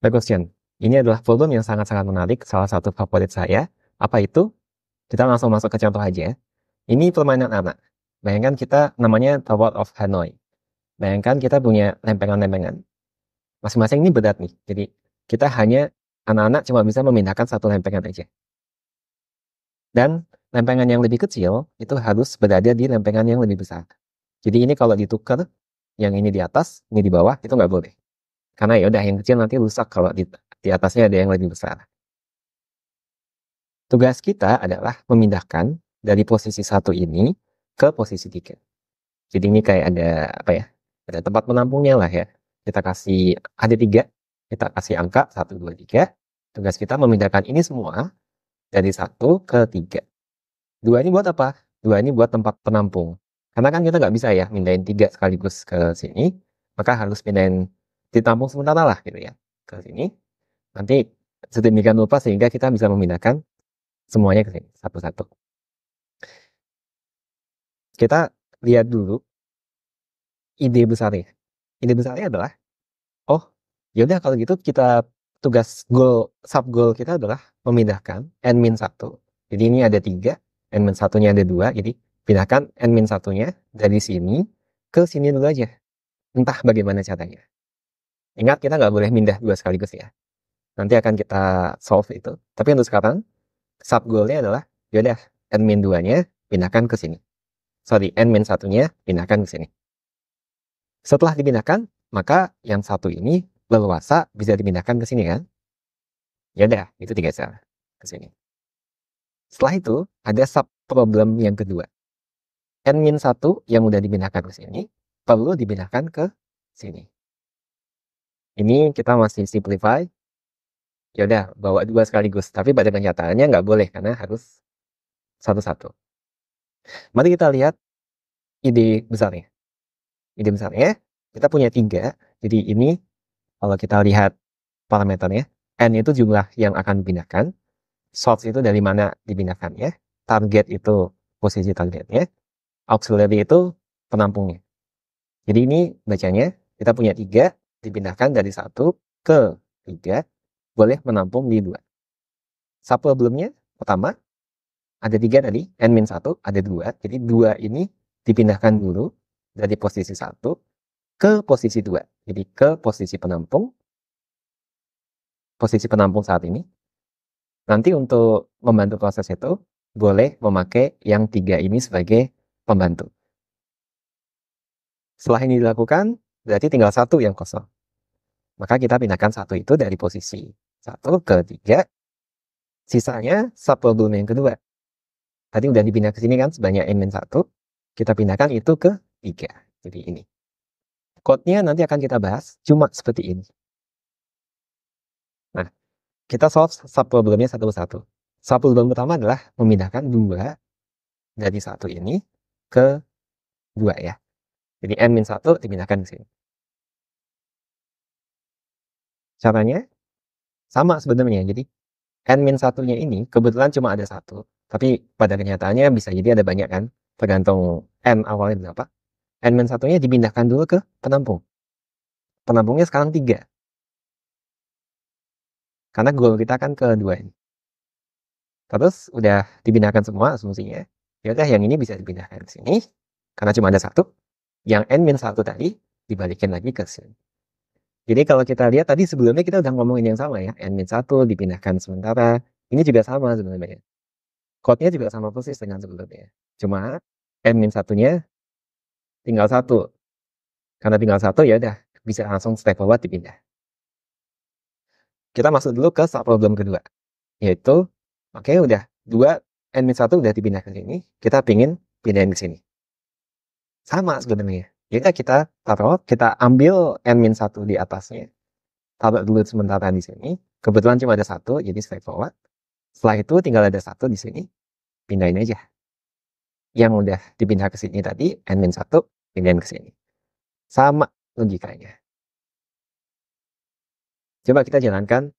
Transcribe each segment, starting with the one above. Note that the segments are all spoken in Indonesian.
Legosian. Ini adalah volume yang sangat-sangat menarik, salah satu favorit saya. Apa itu? Kita langsung masuk ke contoh aja. Ya. Ini permainan anak. Bayangkan kita namanya Tower of Hanoi. Bayangkan kita punya lempengan-lempengan. Masing-masing ini berat nih. Jadi kita hanya anak-anak cuma bisa memindahkan satu lempengan aja. Dan lempengan yang lebih kecil itu harus berada di lempengan yang lebih besar. Jadi ini kalau ditukar, yang ini di atas, ini di bawah, itu nggak boleh karena ya udah yang kecil nanti rusak kalau di, di atasnya ada yang lebih besar. Tugas kita adalah memindahkan dari posisi satu ini ke posisi tiga. Jadi ini kayak ada apa ya? Ada tempat menampungnya lah ya. Kita kasih ada tiga, kita kasih angka satu dua tiga. Tugas kita memindahkan ini semua dari satu ke tiga. Dua ini buat apa? Dua ini buat tempat penampung. Karena kan kita nggak bisa ya mindahin tiga sekaligus ke sini, maka harus pindahin ditampung sementara lah gitu ya ke sini. Nanti sedemikian rupa sehingga kita bisa memindahkan semuanya ke sini satu-satu. Kita lihat dulu ide besarnya. Ide besarnya adalah oh, yaudah kalau gitu kita tugas goal sub goal kita adalah memindahkan n min satu. Jadi ini ada tiga, n min satunya ada dua. Jadi pindahkan n min satunya dari sini ke sini dulu aja. Entah bagaimana caranya. Ingat kita nggak boleh mindah dua sekaligus ya. Nanti akan kita solve itu. Tapi untuk sekarang, sub goalnya adalah yaudah n min 2 nya pindahkan ke sini. Sorry, n min satunya pindahkan ke sini. Setelah dipindahkan, maka yang satu ini leluasa bisa dipindahkan ke sini kan? Yaudah, itu digeser ke sini. Setelah itu, ada sub problem yang kedua. n min satu yang udah dipindahkan ke sini, perlu dipindahkan ke sini. Ini kita masih simplify. Ya udah, bawa dua sekaligus. Tapi pada kenyataannya nggak boleh karena harus satu-satu. Mari kita lihat ide besarnya. Ide besarnya, kita punya tiga. Jadi ini kalau kita lihat parameternya, n itu jumlah yang akan dipindahkan. Source itu dari mana ya, Target itu posisi targetnya. Auxiliary itu penampungnya. Jadi ini bacanya, kita punya tiga, dipindahkan dari satu ke tiga boleh menampung di dua. problemnya, pertama ada tiga tadi, n min satu ada dua, jadi dua ini dipindahkan dulu dari posisi satu ke posisi dua, jadi ke posisi penampung, posisi penampung saat ini. Nanti untuk membantu proses itu boleh memakai yang tiga ini sebagai pembantu. Setelah ini dilakukan, Berarti tinggal satu yang kosong. Maka kita pindahkan satu itu dari posisi satu ke tiga. Sisanya subproblem yang kedua. Tadi udah dipindah ke sini kan sebanyak n-1. Kita pindahkan itu ke tiga. Jadi ini. Code-nya nanti akan kita bahas cuma seperti ini. Nah, kita solve subproblemnya satu persatu. Subproblem pertama adalah memindahkan dua dari satu ini ke dua ya. Jadi n min 1 dipindahkan ke sini. Caranya sama sebenarnya. Jadi n min satunya ini kebetulan cuma ada satu. Tapi pada kenyataannya bisa jadi ada banyak kan. Tergantung n awalnya berapa. n min satunya dipindahkan dulu ke penampung. Penampungnya sekarang tiga. Karena goal kita kan ke dua ini. Terus udah dipindahkan semua asumsinya. Ya udah yang ini bisa dipindahkan ke sini karena cuma ada satu yang n satu tadi dibalikin lagi ke sini. Jadi kalau kita lihat tadi sebelumnya kita udah ngomongin yang sama ya, n satu dipindahkan sementara, ini juga sama sebenarnya. code juga sama persis dengan sebelumnya. Cuma N-1-nya tinggal satu. Karena tinggal satu ya udah bisa langsung step forward dipindah. Kita masuk dulu ke problem kedua, yaitu oke okay, udah dua N-1 udah dipindah ke sini, kita pingin pindahin ke sini. Sama sebenarnya. Jadi kita taruh, kita ambil n satu di atasnya. Taruh dulu sementara di sini. Kebetulan cuma ada satu, jadi straight forward. Setelah itu tinggal ada satu di sini, pindahin aja. Yang udah dipindah ke sini tadi, n satu, pindahin ke sini. Sama logikanya. Coba kita jalankan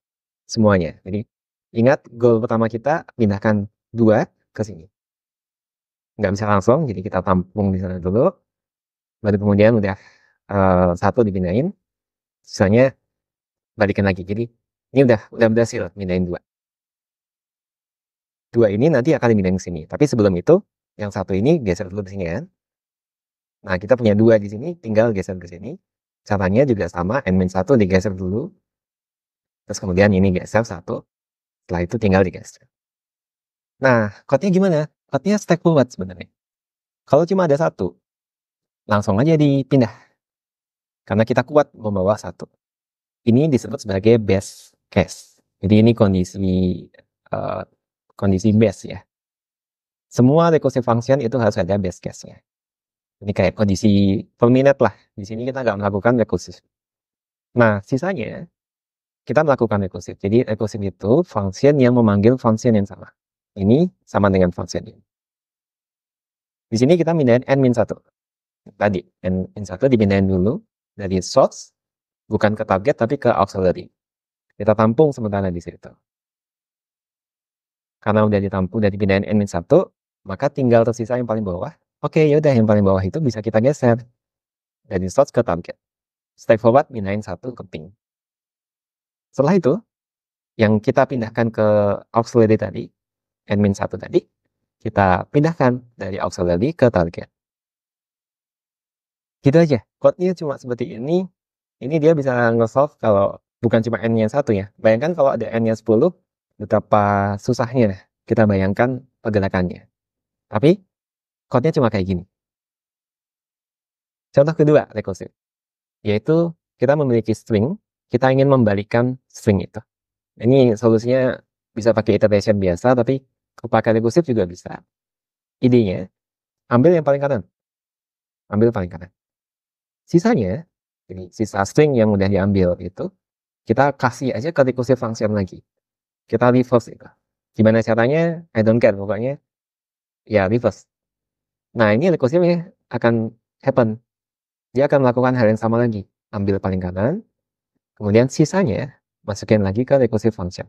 semuanya. Jadi ingat goal pertama kita pindahkan dua ke sini nggak bisa langsung jadi kita tampung di sana dulu baru kemudian udah uh, satu dipindahin sisanya balikin lagi jadi ini udah udah berhasil pindahin dua dua ini nanti akan dipindahin ke sini tapi sebelum itu yang satu ini geser dulu ke sini kan nah kita punya dua di sini tinggal geser ke sini caranya juga sama n minus satu digeser dulu terus kemudian ini geser satu setelah itu tinggal digeser nah kotnya gimana artinya stack forward sebenarnya. Kalau cuma ada satu, langsung aja dipindah. Karena kita kuat membawa satu. Ini disebut sebagai best case. Jadi ini kondisi uh, kondisi best ya. Semua recursive function itu harus ada best case ya. Ini kayak kondisi perminat lah. Di sini kita nggak melakukan recursive. Nah, sisanya kita melakukan recursive. Jadi recursive itu function yang memanggil function yang sama. Ini sama dengan function ini. Di sini kita pindahin N-1. Tadi, N-1 dipindahin dulu dari source, bukan ke target tapi ke auxiliary. Kita tampung sementara di situ. Karena udah ditampung, udah dipindahin N-1, maka tinggal tersisa yang paling bawah. Oke, yaudah yang paling bawah itu bisa kita geser dari source ke target. Step forward, pindahin satu ke ping. Setelah itu, yang kita pindahkan ke auxiliary tadi, admin satu tadi, kita pindahkan dari auxiliary ke target. Gitu aja, code-nya cuma seperti ini. Ini dia bisa nge-solve kalau bukan cuma n-nya satu ya. Bayangkan kalau ada n-nya 10, betapa susahnya kita bayangkan pergerakannya. Tapi, code-nya cuma kayak gini. Contoh kedua, recursive. Yaitu, kita memiliki string, kita ingin membalikkan string itu. Ini solusinya bisa pakai iteration biasa, tapi pakai negosif juga bisa. Idenya, ambil yang paling kanan. Ambil paling kanan. Sisanya, ini sisa string yang udah diambil itu, kita kasih aja ke recursive function lagi. Kita reverse itu. Gimana caranya? I don't care. Pokoknya, ya reverse. Nah, ini recursive akan happen. Dia akan melakukan hal yang sama lagi. Ambil paling kanan, kemudian sisanya masukin lagi ke recursive function.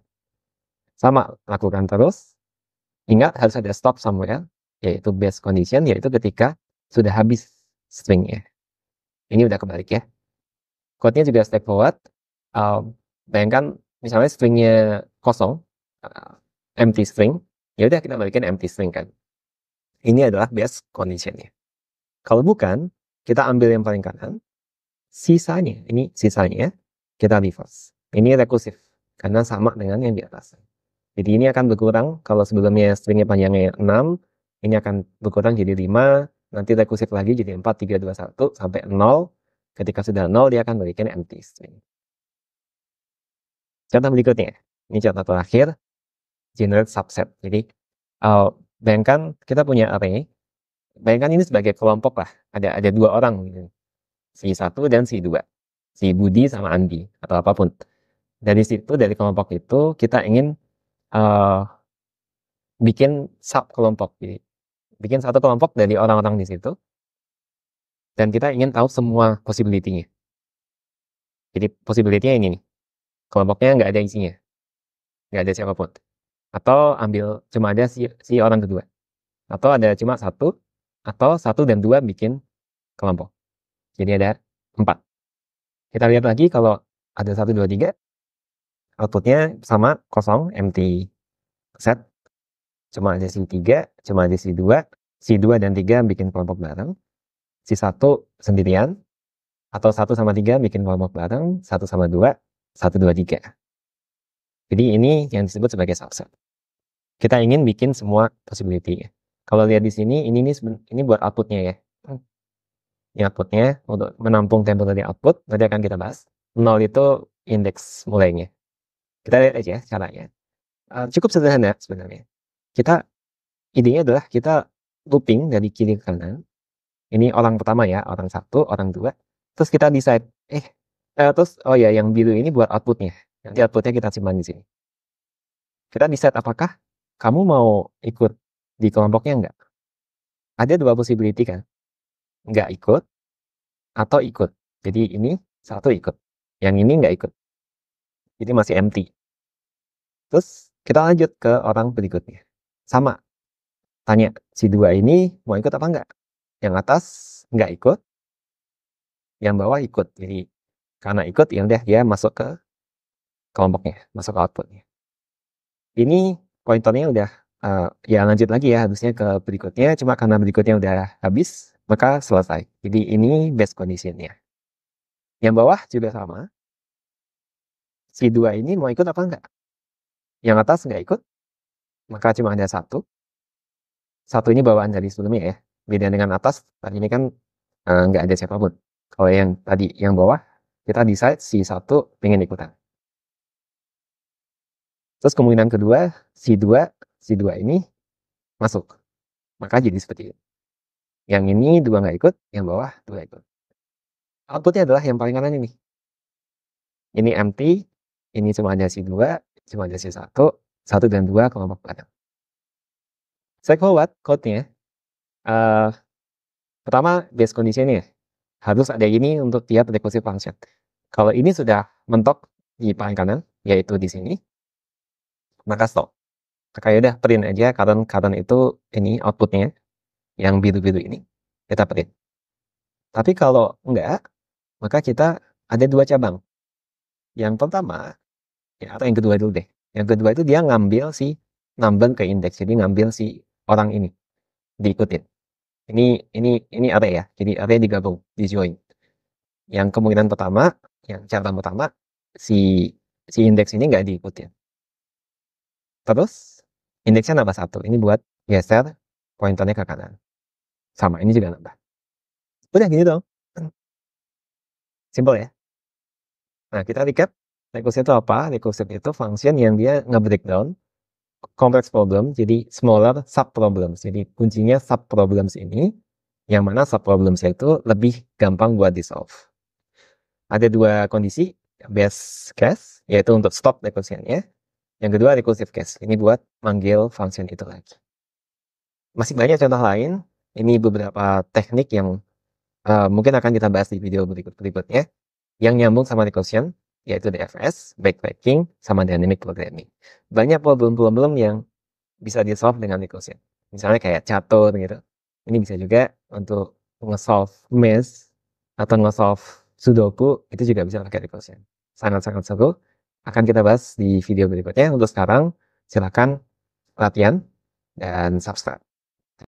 Sama, lakukan terus Ingat harus ada stop somewhere, yaitu base condition, yaitu ketika sudah habis stringnya. Ini udah kebalik ya. Code-nya juga step forward. Uh, ehm, bayangkan misalnya stringnya kosong, uh, empty string, ya udah kita balikin empty string kan. Ini adalah base conditionnya. Kalau bukan, kita ambil yang paling kanan, sisanya, ini sisanya, kita reverse. Ini rekursif karena sama dengan yang di atas. Jadi ini akan berkurang, kalau sebelumnya stringnya panjangnya 6, ini akan berkurang jadi 5, nanti rekursif lagi jadi 4, 3, 2, 1, sampai 0. Ketika sudah 0, dia akan berikan empty string. Contoh berikutnya, ini contoh terakhir, generate subset. Jadi, uh, bayangkan kita punya array, bayangkan ini sebagai kelompok lah, ada ada dua orang, gitu. si satu dan si dua, si Budi sama Andi, atau apapun. Dari situ, dari kelompok itu, kita ingin uh, bikin sub kelompok jadi bikin satu kelompok dari orang-orang di situ dan kita ingin tahu semua possibility-nya jadi possibility-nya ini kelompoknya nggak ada isinya nggak ada siapapun atau ambil cuma ada si, si orang kedua atau ada cuma satu atau satu dan dua bikin kelompok jadi ada empat kita lihat lagi kalau ada satu dua tiga outputnya sama kosong empty set cuma ada si tiga, cuma ada si dua, si dua dan tiga bikin kelompok bareng si satu sendirian atau satu sama tiga bikin kelompok bareng satu sama dua, satu dua tiga. jadi ini yang disebut sebagai subset kita ingin bikin semua possibility kalau lihat di sini ini ini, ini buat outputnya ya ini outputnya untuk menampung temporary output nanti akan kita bahas 0 itu indeks mulainya kita lihat aja caranya. Uh, cukup sederhana sebenarnya. Kita idenya adalah kita looping dari kiri ke kanan. Ini orang pertama ya, orang satu, orang dua. Terus kita decide, eh, uh, terus oh ya yang biru ini buat outputnya. Nanti outputnya kita simpan di sini. Kita decide apakah kamu mau ikut di kelompoknya enggak Ada dua possibility kan? enggak ikut atau ikut. Jadi ini satu ikut. Yang ini enggak ikut. Jadi masih empty. Terus kita lanjut ke orang berikutnya. Sama. Tanya, si dua ini mau ikut apa enggak? Yang atas enggak ikut. Yang bawah ikut. Jadi karena ikut ya udah dia masuk ke kelompoknya, masuk ke outputnya. Ini pointernya udah uh, ya lanjut lagi ya harusnya ke berikutnya. Cuma karena berikutnya udah habis, maka selesai. Jadi ini best conditionnya. Yang bawah juga sama si dua ini mau ikut apa enggak? Yang atas enggak ikut, maka cuma ada satu. Satu ini bawaan dari sebelumnya ya. Beda dengan atas, tadi ini kan uh, ada siapapun. Kalau yang tadi, yang bawah, kita decide si satu pengen ikutan. Terus kemungkinan kedua, si dua, si dua ini masuk. Maka jadi seperti ini. Yang ini dua nggak ikut, yang bawah dua ikut. Outputnya adalah yang paling kanan ini. Ini empty, ini cuma ada si dua, cuma ada si satu, satu dan dua kelompok padang. Straightforward code-nya, uh, eh, pertama base condition-nya, ya. harus ada ini untuk tiap recursive function. Kalau ini sudah mentok di paling kanan, yaitu di sini, maka stop. Maka ya udah print aja karen current itu ini outputnya yang biru-biru ini kita print. Tapi kalau enggak, maka kita ada dua cabang. Yang pertama, ya, atau yang kedua dulu deh yang kedua itu dia ngambil si number ke indeks jadi ngambil si orang ini diikutin ini ini ini array ya jadi array digabung di join yang kemungkinan pertama yang cara pertama si si indeks ini nggak diikutin terus indeksnya nambah satu ini buat geser pointernya ke kanan sama ini juga nambah udah gini dong simple ya nah kita recap Recursion itu apa? Recursion itu function yang dia nge-breakdown complex problem jadi smaller sub problems. Jadi kuncinya sub problems ini yang mana sub problems itu lebih gampang buat di solve. Ada dua kondisi, best case yaitu untuk stop recursionnya. Yang kedua recursive case, ini buat manggil function itu lagi. Masih banyak contoh lain, ini beberapa teknik yang uh, mungkin akan kita bahas di video berikut-berikutnya yang nyambung sama recursion yaitu DFS, backtracking, sama dynamic programming. Banyak problem-problem yang bisa di solve dengan recursion. Misalnya kayak catur gitu. Ini bisa juga untuk nge-solve mesh atau nge-solve sudoku itu juga bisa pakai recursion. Sangat-sangat seru. Akan kita bahas di video berikutnya. Untuk sekarang, silakan latihan dan subscribe.